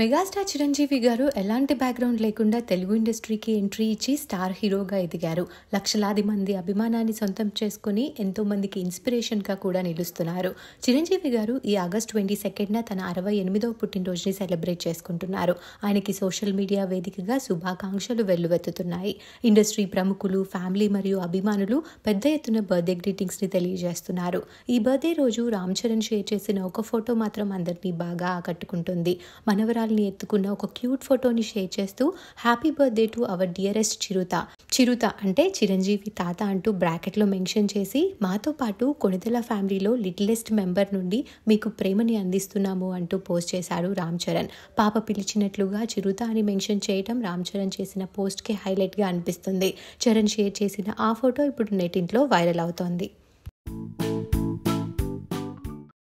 megastar Chiranjeevi గారు ఎలాంటి background లేకుండా తెలుగు ఇండస్ట్రీకి ఎంట్రీ ఇచ్చి స్టార్ హీరోగా ఎదిగారు లక్షలాది మంది అభిమానాన్ని సొంతం చేసుకుని ఎంతోమందికి ఇన్స్పిరేషన్గా కూడా నిలుస్తున్నారు చిరంజీవి గారు ఈ ఆగస్ట్ ట్వంటీ సెకండ్న తన అరవై ఎనిమిదవ పుట్టినరోజుని సెలబ్రేట్ చేసుకుంటున్నారు ఆయనకి సోషల్ మీడియా వేదికగా శుభాకాంక్షలు వెల్లువెత్తుతున్నాయి ఇండస్ట్రీ ప్రముఖులు ఫ్యామిలీ మరియు అభిమానులు పెద్ద ఎత్తున బర్త్డే గ్రీటింగ్స్ని తెలియజేస్తున్నారు ఈ బర్త్డే రోజు రామ్ చరణ్ షేర్ చేసిన ఒక ఫోటో మాత్రం అందరినీ బాగా ఆకట్టుకుంటుంది మనవరా మనసురాల్ని ఎత్తుకున్న ఒక క్యూట్ ఫోటోని షేర్ చేస్తూ happy birthday to our dearest Chirutha Chirutha అంటే చిరంజీవి తాత అంటూ బ్రాకెట్లో మెన్షన్ చేసి మాతో పాటు కొణిదెల ఫ్యామిలీలో లిటిలెస్ట్ మెంబర్ నుండి మీకు ప్రేమని అందిస్తున్నాము అంటూ పోస్ట్ చేశాడు రామ్ చరణ్ పాప పిలిచినట్లుగా చిరుత అని మెన్షన్ చేయడం రామ్ చరణ్ చేసిన పోస్ట్కి హైలైట్గా అనిపిస్తుంది చరణ్ షేర్ చేసిన ఆ ఫోటో ఇప్పుడు నెటింట్లో వైరల్ అవుతోంది